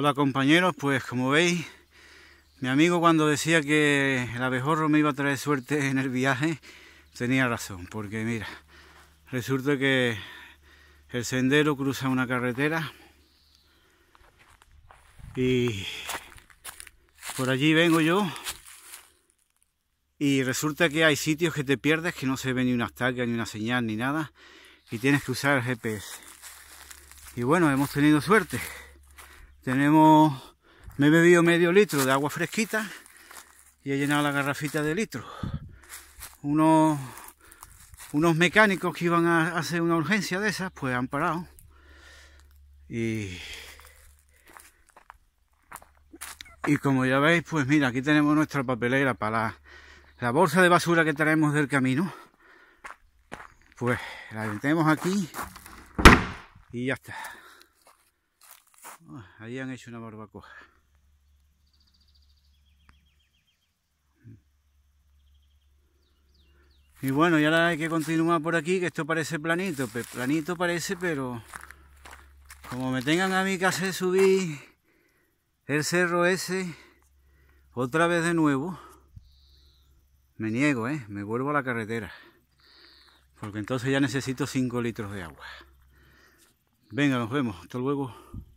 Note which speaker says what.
Speaker 1: Hola compañeros, pues como veis, mi amigo cuando decía que el abejorro me iba a traer suerte en el viaje, tenía razón, porque mira, resulta que el sendero cruza una carretera y por allí vengo yo y resulta que hay sitios que te pierdes que no se ve ni una estaca, ni una señal, ni nada y tienes que usar el GPS. Y bueno, hemos tenido suerte. Tenemos, me he bebido medio litro de agua fresquita y he llenado la garrafita de litro. Unos, mecánicos que iban a hacer una urgencia de esas, pues han parado. Y, como ya veis, pues mira, aquí tenemos nuestra papelera para la, bolsa de basura que traemos del camino. Pues la metemos aquí y ya está han hecho una barbacoa. Mm. Y bueno, ya ahora hay que continuar por aquí, que esto parece planito. Planito parece, pero como me tengan a mí que hacer subir el cerro ese otra vez de nuevo, me niego, ¿eh? me vuelvo a la carretera. Porque entonces ya necesito 5 litros de agua. Venga, nos vemos. Hasta luego.